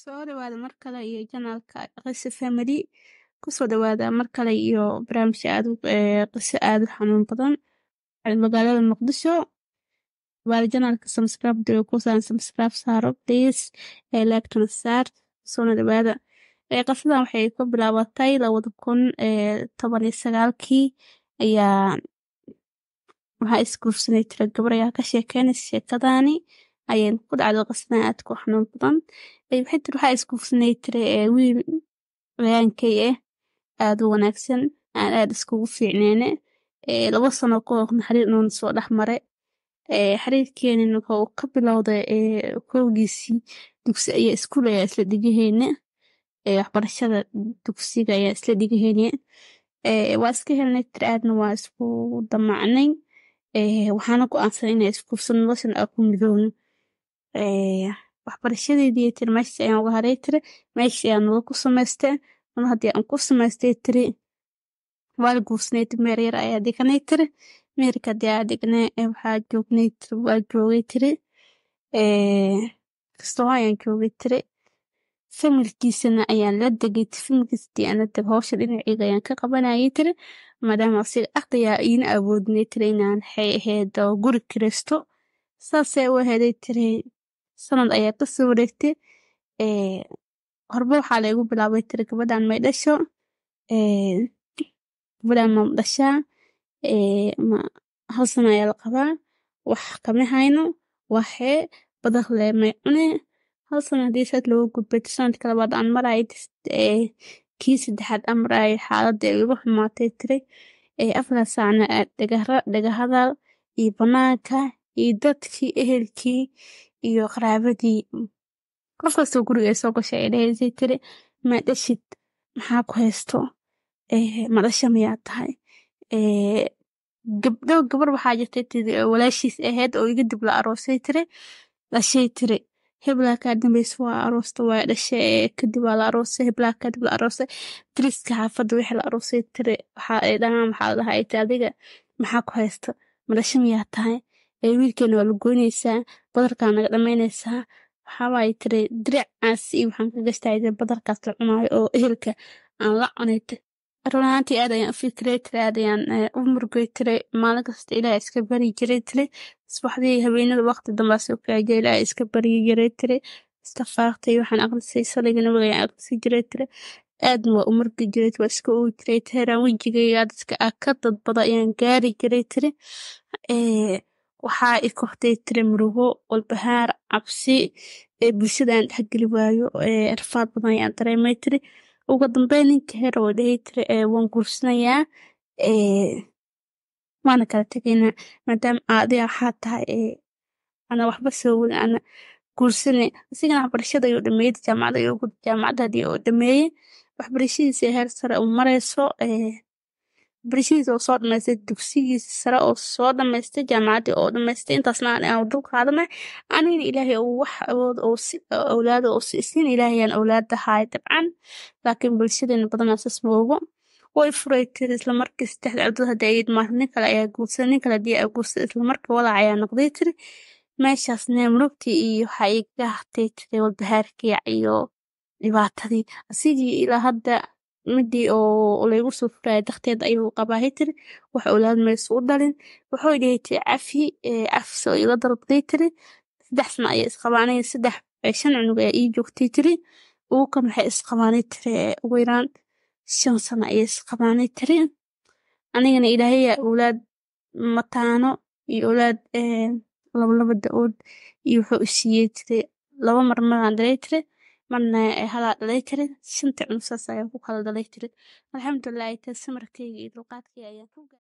Soo dhawaada mar kale iyo janaalka Qise Family. kusoo dhawaada mar kale iyo barnaamijka aad ee qise aad u xanuun badan magaalada Muqdisho. Waa janaalka subscribe doo ku saan subscribe saaro please ee laaktana saar soo dhawaada. Ee qasadan waxay ku bilaabatay 2019kii ayaa waxaa isguursanay tiro gabar ayaa ka sheekeynaysa sheekadaani ayaan ku dhacdo qasna aad xanuun badan waxay tiri waxaa isguufsanay tire ee eh, wiil ciyaankay ah eh, aad u wanaagsan aan aad iskugu fiicneyne eh, laba sano ka horna xiriir soo dhex mare xiriirkeenin wuxuu ka bilowday kowgiisii dugsi ayaa iskuul ayaa isla dhigaheyne waxbarashada dugsiga ayaa isla dhigaheyne waa iska helnay tire aadna waa isku damacnay waxaana go-aansan inay iskuufsan noloshana aa ku midoono waxbarashadeyda iyo tiri meshas ayan uga haray tiri meshas ayaa nala ku sameystee mar haddii aan ku samaystay tiri waal guursanay tiri meer yar ayaa dhiganay tiri meerka haddii aa dhignay waxaa joognay tiri waa joogay tiri kastoho ayaan joogay tiri familkiisana ayaan la degay familkiisa haddii aan la deg howsha dhinaceyga ayaan ka qabanayay tiri maadaama asiga aqdayaa iina awoodnay tiri inaan waxay guri kiristo saasay u aheeday tiri sanad ayaad kasoo wareegtay horba waxaa laygu bilaabay tiri gabadan may dhasho gabadan mam dhashaa hal sana ayaa la qabaa wax kama hayno waxee badaqle may cune hal sana hadii saad looga gudbeto sanadka labaad aan maraay kii saddexaad aan maraay xaalada ay igu xumaatay tiri afar saacna dhagahadaal iyo banaanka iyo dadkii ehelkii iyo qaraabadii qof kastoo guriga soo gashay ay dhahaysa tiri ma dhashid maxaa ku haysto eh, ma dhasha miyaa tahay eh, gabdho gabar waxaa jirta tiri walaashiis ahayd oo iga dib la aroosay tiri dhashay tiri heblaa kaa dambeysa waa aroosta waa dhasha eh, kadib waa la aroosay heblaa kaa dib la aroosay tiriska xaafadda wixii la aroosay tiri waxaa dhahaan waxaa dhahaa ay ti adiga maxaa ku haysta ma dhasha miyaa tahay wiilkeena waa la goynaysaa badarkaa naga dhamaynaysaa waxaawaaye tire diricaas iyo waxaan ka gashtahay badarkaas la cunaayo oo ehelka aan la cunay run ahaantii aad ayaan u fikiray tire aad ayaan eh, u murgoy tire maalin kasta ilaaha iska baryi jiray tire subaxdii habeenada waqti dambaas u kaca jira iska baryi jiray tire istafaartay waxaan aqrisay saligii nabigayaan aqrisi jiray tire aadna waa u murgi jiray waa iska oogi jiray teheraan wejigayga dadka akadadbada ayaan gaari jiray tire eh, waxaa i kohtay murugo walbahaar cabsi ee bulshadaan dhexgeli waayo rafaad badan ayaa dareemay tiri ugu dambeyn ninka heer oo dhahey tiri waan guursanayaa waana kala tegaynaa maadaama aadiga waxaa tahay ana waxba soo weli ana guursane asigana waxbarashada ayuu dhameeyey jaamacad ayuu ku jaamacadadi oo dhameeyey waxbarashadiisa heer sare u mareyso barashadiisa oo soo dhamaystay dugsigiisa sare oo soo dhamaystay jaamacaddii oo dhamaystay intaasna aan dul qaadana anigana ilaahay uu wax awood oo si awlaada oo si ilaahayaan awlaada haaya dabcan laakiin bulshadeena badanaa saas moogo way furay tiri islamarkii saddexda cabdood hadda ayid maarta nin kale ayaa guursaday nin kale haddii aa guursaday islamarkii walaac ayaa noqday tiri meeshaas neemurugtii iyo waxaa igahtay tiri walbahaarkiic iyo dhibaatadii asigii ilaa hadda midii oo laygu soo furaya dakteed ayuu qabaa haytiri wax olaad maysu u dalin wuxuu dhahaytay cafi cafis oo ila darabtay tiri saddex sana ayaa isqabaanaya saddex shan cunug ayaa ii joogtay tiri uukana waxay isqabaanay tiri ugu yaraan shan sana ayaa isqabaanay tiri anigana ilaahayaa owlaad mataano iyo owlaad labalaba da-ood iyo wuxuu isiiyey tiri laba mar daray dhalay tiri marna ee halaa dhalay karin shantii cunug saas ayaan ku kala dhalay karin alxamdulilah taas samarkayga ayaan ku